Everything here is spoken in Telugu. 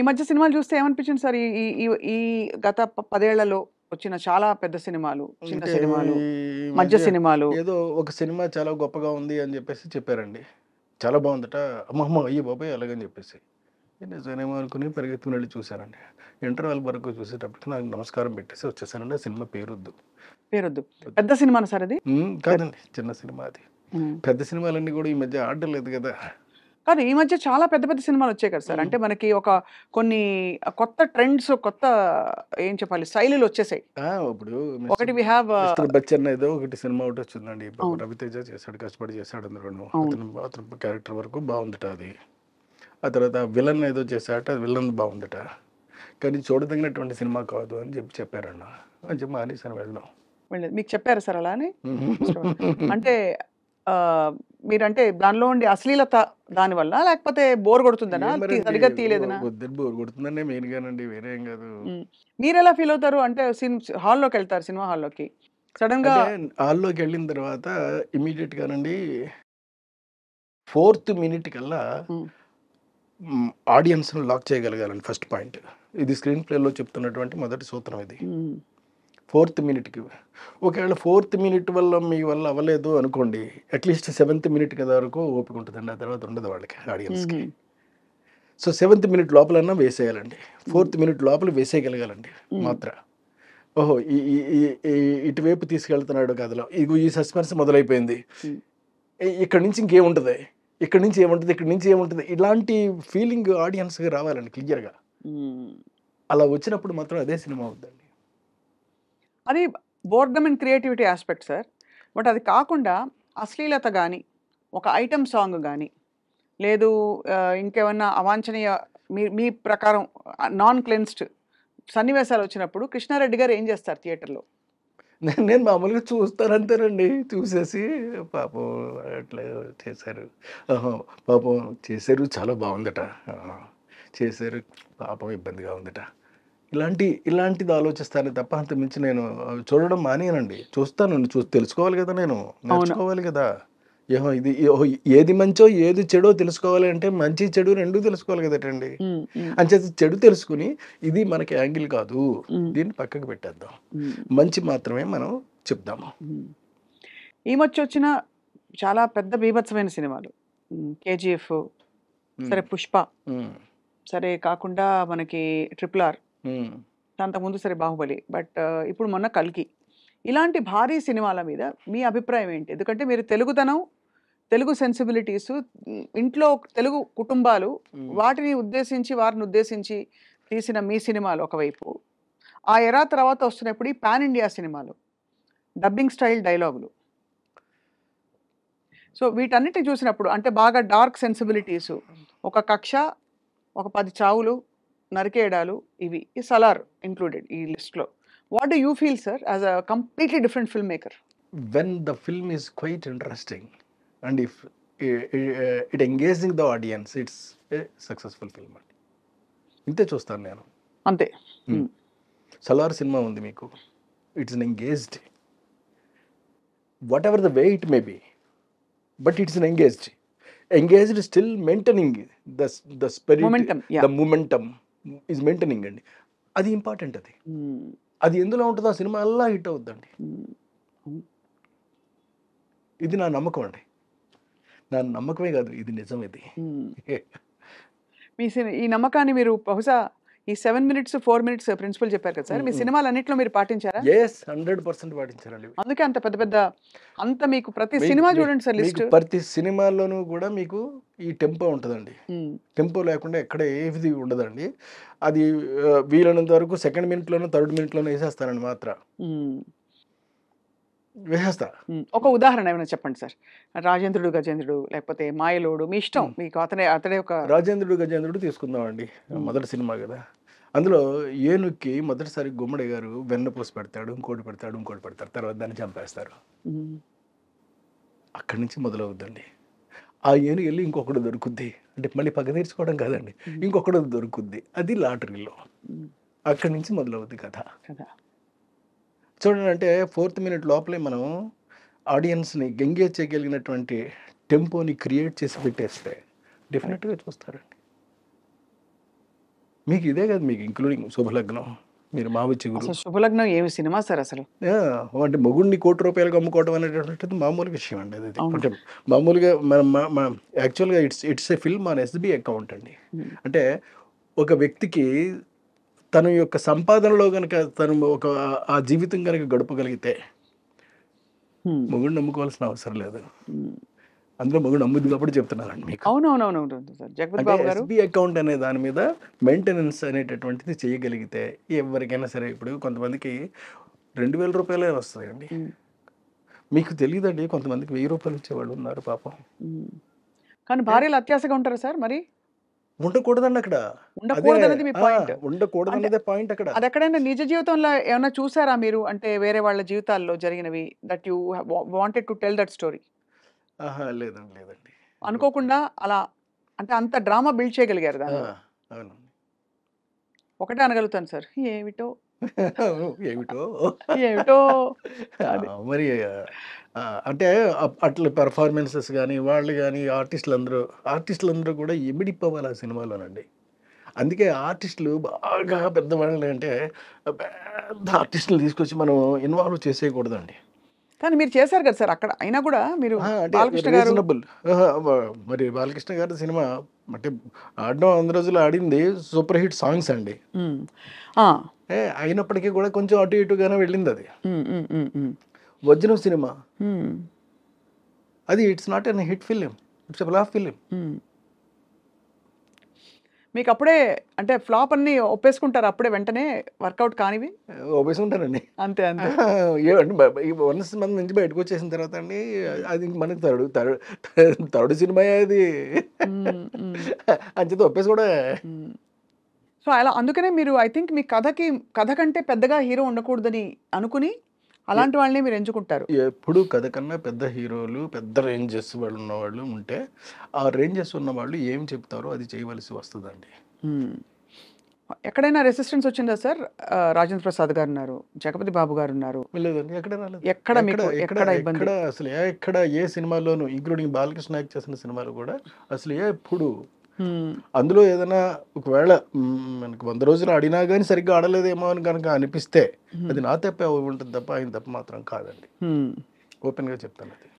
ఈ మధ్య సినిమాలు చూస్తే ఏమనిపించింది సార్ ఈ ఈ గత పదేళ్లలో వచ్చిన చాలా పెద్ద సినిమాలు చిన్న సినిమాలు మధ్య సినిమాలు ఏదో ఒక సినిమా చాలా గొప్పగా ఉంది అని చెప్పేసి చెప్పారండి చాలా బాగుందట అమ్మమ్మ అయ్యి బాబాయ్ అలాగని చెప్పేసి నిజమేమో అనుకుని పరిగెత్తుకుని వెళ్ళి చూశానండి ఇంటర్వెల్ వరకు చూసేటప్పటికి నాకు నమస్కారం పెట్టేసి వచ్చేసానండి ఆ సినిమా పేరొద్దు పేరొద్దు పెద్ద సినిమా సార్ అది కాదండి చిన్న సినిమా అది పెద్ద సినిమాలన్నీ కూడా ఈ మధ్య ఆడలేదు కదా కాదు ఈ మధ్య చాలా పెద్ద పెద్ద సినిమాలు వచ్చాయి కదా సార్ అంటే మనకి ఒక కొన్ని కొత్త ట్రెండ్స్ కొత్త ఏం చెప్పాలి శైలులు వచ్చేసాయి ఇప్పుడు ఒకటి వి బచ్చన్ ఏదో ఒకటి సినిమా ఒకటి వచ్చిందండి రవితేజ చేశాడు కష్టపడి చేశాడు అందులోను అతను క్యారెక్టర్ వరకు బాగుంది అది ఆ తర్వాత విలన్ ఏదో చేశాట విలన్ బాగుందిట కానీ చూడదగినటువంటి సినిమా కాదు అని చెప్పి చెప్పారన్న అని చెప్పి మానేసాను వెళ్ళడం మీకు చెప్పారు సార్ అలా అని అంటే మీరంటే దానిలో ఉండే అశ్లీలత దానివల్ల లేకపోతే బోర్ కొడుతుందనా బోర్ కొడుతుందనే కాదు మీరు ఎలా ఫీల్ అవుతారు అంటే హాల్లోకి వెళ్తారు సినిమా హాల్లోకి సడన్ గా హాల్లోకి వెళ్ళిన తర్వాత ఇమీడియట్ నండి ఫోర్త్ మినిట్ కల్లా ఆడియన్స్ లాక్ చేయగలగాలండి ఫస్ట్ పాయింట్ ఇది స్క్రీన్ ప్లే లో చెప్తున్నటువంటి మొదటి సూత్రం ఇది ఫోర్త్ మినిట్కి ఒకవేళ ఫోర్త్ మినిట్ వల్ల మీ వల్ల అవ్వలేదు అనుకోండి అట్లీస్ట్ సెవెంత్ మినిట్ కదా వరకు ఓపిక ఉంటుందండి ఆ తర్వాత ఉండదు వాళ్ళకి ఆడియన్స్కి సో సెవెంత్ మినిట్ లోపలన్నా వేసేయాలండి ఫోర్త్ మినిట్ లోపల వేసేయగలగాలండి మాత్ర ఓహో ఈ ఇటువైపు తీసుకెళ్తున్నాడు కథలో ఇగో ఈ సస్పెన్స్ మొదలైపోయింది ఇక్కడ నుంచి ఇంకేముంటుంది ఇక్కడ నుంచి ఏముంటుంది ఇక్కడ నుంచి ఏముంటుంది ఇలాంటి ఫీలింగ్ ఆడియన్స్కి రావాలండి క్లియర్గా అలా వచ్చినప్పుడు మాత్రం అదే సినిమా అవుతుంది అది boredom and creativity aspect sir but అది కాకుండా అశ్లీలత కానీ ఒక ఐటమ్ సాంగ్ కానీ లేదు ఇంకేమన్నా అవాంఛనీయ మీ మీ ప్రకారం నాన్ క్లెన్స్డ్ సన్నివేశాలు వచ్చినప్పుడు కృష్ణారెడ్డి గారు ఏం చేస్తారు థియేటర్లో నేను నేను మామూలుగా చూస్తానంతేనండి చూసేసి పాపం అట్లా చేశారు పాపం చేశారు చాలా బాగుందట చేశారు పాపం ఇబ్బందిగా ఉందట ఇలాంటి ఇలాంటిది ఆలోచిస్తానే తప్ప అంత మించి నేను చూడడం మానేనండి చూస్తాను చూసి తెలుసుకోవాలి కదా నేను నేర్చుకోవాలి కదా ఏమో ఇది ఏది మంచో ఏది చెడో తెలుసుకోవాలి అంటే మంచి చెడు రెండు తెలుసుకోవాలి కదటండి అంచేత చెడు తెలుసుకుని ఇది మనకి యాంగిల్ కాదు దీన్ని పక్కకు పెట్టేద్దాం మంచి మాత్రమే మనం చెప్దాము ఈ మధ్య వచ్చిన చాలా పెద్ద బీభత్సమైన సినిమాలు కేజీఎఫ్ సరే పుష్ప సరే కాకుండా మనకి ట్రిపుల్ ఆర్ అంతకుముందు సరే బాహుబలి బట్ ఇప్పుడు మొన్న కల్కి ఇలాంటి భారీ సినిమాల మీద మీ అభిప్రాయం ఏంటి ఎందుకంటే మీరు తెలుగుతనం తెలుగు సెన్సిబిలిటీస్ ఇంట్లో తెలుగు కుటుంబాలు వాటిని ఉద్దేశించి వారిని ఉద్దేశించి తీసిన మీ సినిమాలు ఒకవైపు ఆ ఎరా తర్వాత వస్తున్నప్పుడు ఈ పాన్ ఇండియా సినిమాలు డబ్బింగ్ స్టైల్ డైలాగులు సో వీటన్నిటిని చూసినప్పుడు అంటే బాగా డార్క్ సెన్సిబిలిటీస్ ఒక కక్ష ఒక పది చావులు నరికేడాలు ఇవి ఈ సలార్ ఇంక్లూడెడ్ ఈ లిస్ట్లో what do you feel sir as a completely different film maker when the film is quite interesting and if it engaging the audience it's a successful film అండి ఇంతే చూస్తాను నేను అంతే hmm. Hmm. సలార్ సినిమా ఉంది మీకు it's un engaged whatever the way it may be but it's un engaged engaged still maintaining the the spirit the momentum is maintaining అండి అది ఇంపార్టెంట్ అది hmm. అది ఎందులో ఉంటుందో ఆ సినిమా అలా హిట్ అవుద్దండి hmm. ఇది నా నమ్మకం అండి నా నమ్మకమే కాదు ఇది నిజం ఇది hmm. మీ ఈ నమ్మకాన్ని మీరు బహుశా ఈ seven minutes four minutes principle చెప్పారు కదా సార్ మీ సినిమాలు అన్నింటిలో మీరు పాటించారా ఎస్ హండ్రెడ్ పర్సెంట్ పాటించారండి అందుకే అంత పెద్ద పెద్ద అంత మీకు ప్రతి సినిమా చూడండి సార్ లిస్ట్ ప్రతి సినిమాలోనూ కూడా మీకు ఈ టెంపో ఉంటుందండి టెంపో లేకుండా ఎక్కడ ఏది ఉండదండి అది వీలైనంత వరకు సెకండ్ మినిట్లోనూ థర్డ్ మినిట్లోనూ వేసేస్తానండి మాత్రం వేసేస్తా ఒక ఉదాహరణ ఏమైనా చెప్పండి సార్ రాజేంద్రుడు గజేంద్రుడు లేకపోతే మాయలోడు మీ ఇష్టం మీకు అతనే అతనే ఒక రాజేంద్రుడు గజేంద్రుడు తీసుకుందామండి మొదటి సినిమా కదా అందులో ఏనుక్కి మొదటిసారి గుమ్మడి గారు వెన్నపూస పెడతాడు ఇంకోటి పెడతాడు ఇంకోటి పెడతాడు తర్వాత దాన్ని చంపేస్తారు అక్కడి నుంచి మొదలవుద్దండి ఆ ఏను వెళ్ళి ఇంకొకటి దొరుకుద్ది అంటే మళ్ళీ పగ తీర్చుకోవడం కాదండి ఇంకొకటి దొరుకుద్ది అది లాటరీలో అక్కడి నుంచి మొదలవుద్ది కథ చూడండి అంటే ఫోర్త్ మినిట్ లోపలే మనం ఆడియన్స్ని గెంగేజ్ చేయగలిగినటువంటి టెంపోని క్రియేట్ చేసి పెట్టేస్తే డెఫినెట్గా చూస్తారండి మీకు ఇదే కదా మీకు ఇంక్లూడింగ్ శుభలగ్నం మీరు మా వచ్చి శుభలగ్నం ఏమి సినిమా సార్ అసలు అంటే మొగుడిని కోటి రూపాయలకు అమ్ముకోవడం అనేటటువంటిది మామూలు విషయం అండి అది అంటే మామూలుగా మనం యాక్చువల్గా it's it's a film on SB account అండి అంటే ఒక వ్యక్తికి తన యొక్క సంపాదనలో కనుక తను ఒక ఆ జీవితం కనుక గడపగలిగితే hmm. మొగుడు నమ్ముకోవాల్సిన అవసరం లేదు hmm. అందులో మొగుడు నమ్ముద్ది కాబట్టి చెప్తున్నారండి మీకు అవునవునవును అకౌంట్ అనే దాని మీద మెయింటెనెన్స్ అనేటటువంటిది చేయగలిగితే ఎవరికైనా సరే ఇప్పుడు కొంతమందికి రెండు వేల రూపాయలే వస్తాయండి hmm. మీకు తెలియదండి కొంతమందికి వెయ్యి రూపాయలు ఇచ్చేవాళ్ళు ఉన్నారు పాపం కానీ భార్యలు అత్యాశగా ఉంటారు సార్ మరి ఉండకూడదండి అక్కడ పాయింట్ ఎక్కడైనా నిజ జీవితంలో ఏమైనా చూసారా మీరు అంటే వేరే వాళ్ళ జీవితాల్లో జరిగినవి that you wanted to tell that story లేదండి లేదండి అనుకోకుండా అలా అంటే అంత డ్రామా బిల్డ్ చేయగలిగారు అవును ఒకటే అనగలుగుతాను సార్ ఏమిటో ఏమిటో ఏమిటో మరి అంటే అట్లా పెర్ఫార్మెన్సెస్ కానీ వాళ్ళు కానీ ఆర్టిస్టులు అందరూ ఆర్టిస్టులు అందరూ కూడా ఎమిడిపోవాలి ఆ సినిమాలోనండి అందుకే ఆర్టిస్టులు బాగా పెద్దవాళ్ళు అంటే పెద్ద ఆర్టిస్టులు తీసుకొచ్చి మనం ఇన్వాల్వ్ చేసేయకూడదండి కానీ మీరు చేశారు కదా సార్ అక్కడ అయినా కూడా మీరు బాలకృష్ణ గారు మరి బాలకృష్ణ గారి సినిమా అంటే ఆడడం వంద రోజులు ఆడింది సూపర్ హిట్ సాంగ్స్ అండి అయినప్పటికీ కూడా కొంచెం అటు ఇటుగానే వెళ్ళింది అది వజ్రం సినిమా అది it's not an hit film it's flop film మీకు అప్పుడే అంటే ఫ్లాప్ అన్ని ఒప్పేసుకుంటారు అప్పుడే వెంటనే వర్కౌట్ కానివి ఒప్పేసుకుంటారండి అంతే అంతే వన్ మంది నుంచి బయటకు వచ్చేసిన తర్వాత అండి అది మనకి తరుడు తరుడు తరుడు సినిమా అది అంచేత ఒప్పేసి కూడా సో అలా అందుకనే మీరు ఐ థింక్ మీ కథకి కథ కంటే పెద్దగా హీరో ఉండకూడదని అనుకుని అలాంటి వాళ్ళని మీరు ఎంచుకుంటారు ఎప్పుడు కథ కన్నా పెద్ద హీరోలు పెద్ద రేంజెస్ వాళ్ళు ఉన్నవాళ్ళు ఉంటే ఆ రేంజెస్ ఉన్నవాళ్ళు ఏం చెప్తారో అది చేయవలసి వస్తుందండి ఎక్కడైనా రెసిస్టెన్స్ వచ్చిందా సార్ రాజేంద్ర ప్రసాద్ గారు ఉన్నారు జగపతి బాబు గారు ఉన్నారు ఎక్కడ ఎక్కడ అసలు ఎక్కడ ఏ సినిమాలోనూ ఇంక్లూడింగ్ బాలకృష్ణ నాయక్ చేసిన సినిమాలు కూడా అసలు ఎప్పుడు అందులో ఏదైనా ఒకవేళ మనకు వంద రోజులు ఆడినా కానీ సరిగ్గా ఆడలేదేమో అని కనుక అనిపిస్తే అది నా తప్పే ఉంటుంది తప్ప ఆయన తప్ప మాత్రం కాదండి ఓపెన్గా చెప్తాను అది